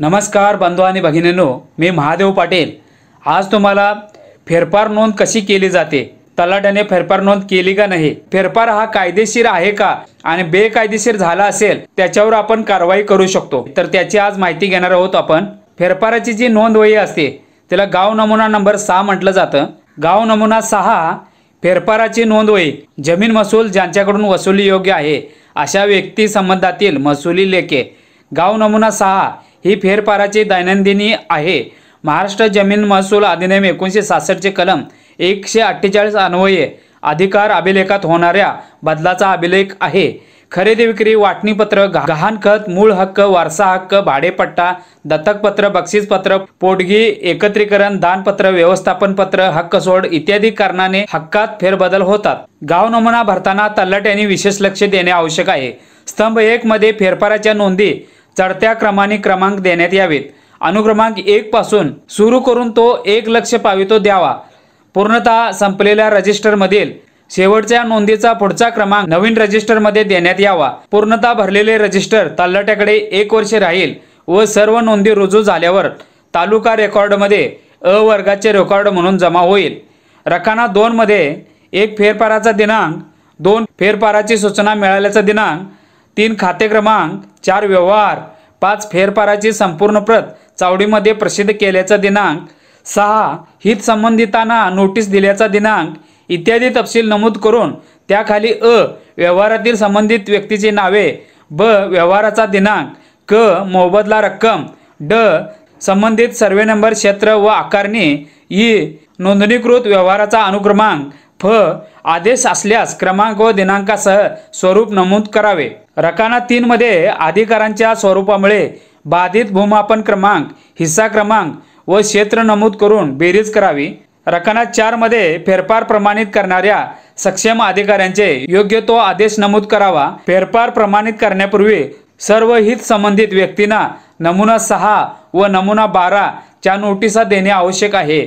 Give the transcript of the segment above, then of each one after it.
नमस्कार बंधू आणि भगिनींनो मी महादेव पाटील आज तुम्हाला फेरफार नोंद कशी केली जाते तलाट्याने फेरफार नोंद केली का नाही फेरफार हा कायदेशीर आहे का आणि बेकायदेशीर झाला असेल त्याच्यावर आपण कारवाई करू शकतो तर त्याची आज माहिती घेणार आहोत आपण फेरफाराची जी नोंद वही असते त्याला गाव नमुना नंबर सहा म्हटलं जातं गाव नमुना सहा फेरफाराची नोंद वही जमीन महसूल ज्यांच्याकडून वसुली योग्य आहे अशा व्यक्ती संबंधातील महसुली लेखे गाव नमुना सहा ही फेरफाराची दैनंदिनी आहे महाराष्ट्र जमीन महसूल अधिनियम एकोणीसशे सासष्टचे कलम एकशे अठ्ठेचाळीस अन्वये अधिकार अभिलेखात होणाऱ्या बदलाचा अभिलेख आहे खरेदी विक्री वाटणीपत्र गहाणखत मूळ हक्क वारसा हक्क भाडेपट्टा दत्तकपत्र बक्षीसपत्र पोटगी एकत्रीकरण दानपत्र व्यवस्थापन पत्र हक्क सोड इत्यादी कारणाने हक्कात फेरबदल होतात गाव नमुना भरताना तल्लट यांनी विशेष लक्ष देणे आवश्यक आहे स्तंभ एक मध्ये फेरफाराच्या नोंदी चढत्या क्रमाने क्रमांक देण्यात यावेत अनुक्रमांक एक पासून सुरू करून तो एक लक्ष पावितो द्यावा पूर्णतः संपलेल्या रजिस्टरमधील शेवटच्या नोंदीचा पुढचा क्रमांक नवीन रजिस्टरमध्ये देण्यात यावा पूर्णतः भरलेले रजिस्टर तालुक्याकडे एक वर्ष राहील व सर्व नोंदी रुजू झाल्यावर तालुका रेकॉर्डमध्ये अ वर्गाचे रेकॉर्ड म्हणून जमा होईल रखाना दोनमध्ये एक फेरफाराचा दिनांक दोन फेरफाराची सूचना मिळाल्याचा दिनांक तीन खाते क्रमांक चार व्यवहार पाच फेरफाराची संपूर्ण प्रत चावडीमध्ये प्रसिद्ध केल्याचा दिनांक सहा हित संबंधितांना नोटीस दिल्याचा दिनांक इत्यादी तपशील नमूद करून त्याखाली अ व्यवहारातील संबंधित व्यक्तीची नावे ब व्यवहाराचा दिनांक क मोबदला रक्कम ड संबंधित सर्वे नंबर क्षेत्र व आकारणी ई नोंदणीकृत व्यवहाराचा अनुक्रमांक फ आदेश असल्यास क्रमांक व दिनांकासह स्वरूप नमूद करावे रकाना मध्ये अधिकारांच्या स्वरूपामुळे बाधित भूमापन क्रमांक हिस्सा क्रमांक व क्षेत्र नमूद करून बेरीज करावी रकाना मध्ये फेरफार प्रमाणित करणाऱ्या सक्षम अधिकाऱ्यांचे योग्य तो आदेश नमूद करावा फेरफार प्रमाणित करण्यापूर्वी सर्व हित संबंधित व्यक्तींना नमुना सहा व नमुना बाराच्या नोटिसा देणे आवश्यक आहे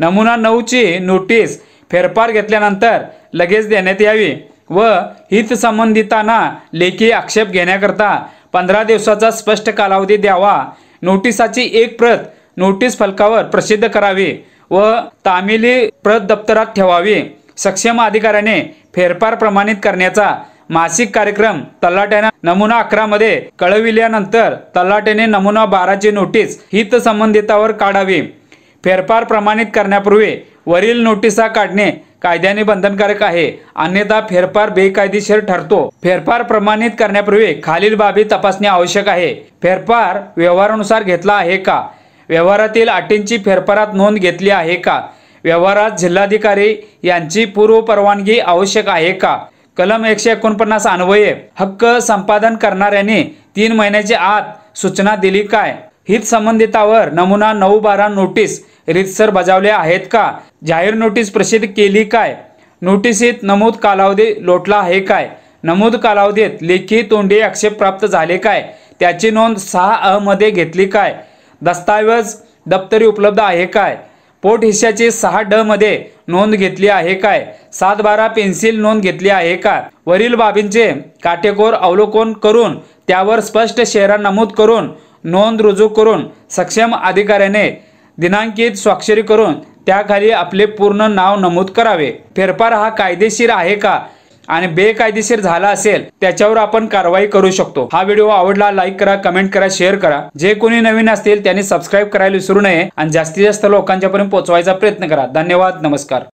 नमुना नऊची नोटीस फेरफार घेतल्यानंतर लगेच देण्यात यावी व हितसंबंधितांना लेखी आक्षेप घेण्याकरता पंधरा दिवसाचा स्पष्ट कालावधी द्यावा नोटिसाची एक प्रत नोटीस फलकावर प्रसिद्ध करावी व तामिली प्रत दप्तरात ठेवावी सक्षम अधिकाऱ्याने फेरफार प्रमाणित करण्याचा मासिक कार्यक्रम तलाट्याने नमुना अकरामध्ये कळविल्यानंतर तलाट्याने नमुना बाराची नोटीस हितसंबंधितावर काढावी फेरफार प्रमाणित करण्यापूर्वी वरील नोटिसा काढणे कायद्याने बंधनकारक आहे अन्यथा फेरफार बेकायदेशीर ठरतो फेरफार प्रमाणित करण्यापूर्वी खालील बाबी तपासणे आवश्यक आहे फेरफार व्यवहारानुसार घेतला आहे का व्यवहारातील अटींची फेरफारात नोंद घेतली आहे का व्यवहारात जिल्हाधिकारी यांची पूर्व परवानगी आवश्यक आहे का कलम एकशे एकोणपन्नास अन्वये हक्क संपादन करणाऱ्यांनी तीन महिन्याच्या आत सूचना दिली काय हित संबंधितावर नमुना नऊ बारा नोटीस रितसर बजावले आहेत का जाहीर नोटीस प्रसिद्ध केली काय नोटिसीत नमूद कालावधी लोटला आहे काय नमूद कालावधीत लेखी तोंडी आक्षेप प्राप्त झाले काय त्याची नोंद सहा अ मध्ये घेतली काय दस्तावेज दप्तरी उपलब्ध आहे काय पोट हिश्याची सहा ड मध्ये नोंद घेतली आहे काय सात बारा पेन्सिल नोंद घेतली आहे का वरील बाबींचे काटेकोर अवलोकन करून त्यावर स्पष्ट शेरा नमूद करून नोंद रुजू करून सक्षम अधिकाऱ्याने दिनांकित स्वाक्षरी करून त्याखाली आपले पूर्ण नाव नमूद करावे फेरफार हा कायदेशीर आहे का आणि बेकायदेशीर झाला असेल त्याच्यावर आपण कारवाई करू शकतो हा व्हिडिओ आवडला लाईक करा कमेंट करा शेअर करा जे कोणी नवीन असतील त्यांनी सबस्क्राईब करायला विसरू नये आणि जास्तीत जास्त लोकांच्यापर्यंत पोहोचवायचा प्रयत्न करा धन्यवाद नमस्कार